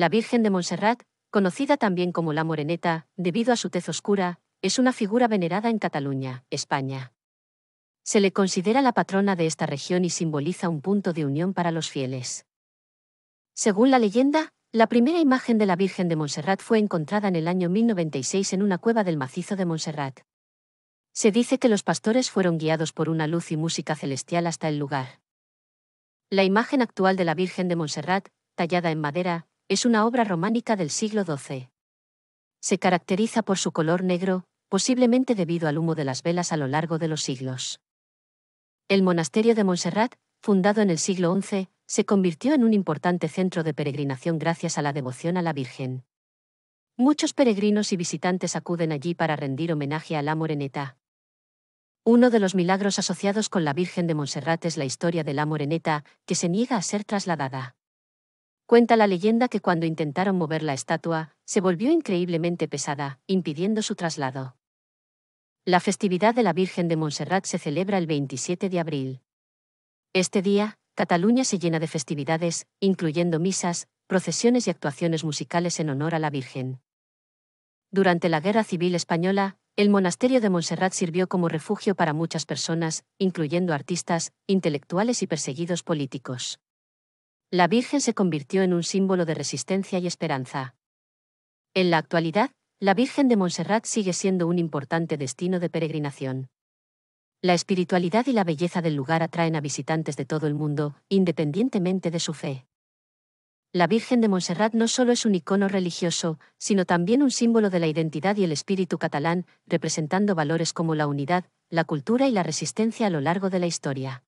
La Virgen de Montserrat, conocida también como la Moreneta, debido a su tez oscura, es una figura venerada en Cataluña, España. Se le considera la patrona de esta región y simboliza un punto de unión para los fieles. Según la leyenda, la primera imagen de la Virgen de Montserrat fue encontrada en el año 1096 en una cueva del macizo de Montserrat. Se dice que los pastores fueron guiados por una luz y música celestial hasta el lugar. La imagen actual de la Virgen de Montserrat, tallada en madera, es una obra románica del siglo XII. Se caracteriza por su color negro, posiblemente debido al humo de las velas a lo largo de los siglos. El monasterio de Montserrat, fundado en el siglo XI, se convirtió en un importante centro de peregrinación gracias a la devoción a la Virgen. Muchos peregrinos y visitantes acuden allí para rendir homenaje a la Moreneta. Uno de los milagros asociados con la Virgen de Montserrat es la historia de la Moreneta, que se niega a ser trasladada. Cuenta la leyenda que cuando intentaron mover la estatua, se volvió increíblemente pesada, impidiendo su traslado. La festividad de la Virgen de Montserrat se celebra el 27 de abril. Este día, Cataluña se llena de festividades, incluyendo misas, procesiones y actuaciones musicales en honor a la Virgen. Durante la Guerra Civil Española, el monasterio de Montserrat sirvió como refugio para muchas personas, incluyendo artistas, intelectuales y perseguidos políticos. La Virgen se convirtió en un símbolo de resistencia y esperanza. En la actualidad, la Virgen de Montserrat sigue siendo un importante destino de peregrinación. La espiritualidad y la belleza del lugar atraen a visitantes de todo el mundo, independientemente de su fe. La Virgen de Montserrat no solo es un icono religioso, sino también un símbolo de la identidad y el espíritu catalán, representando valores como la unidad, la cultura y la resistencia a lo largo de la historia.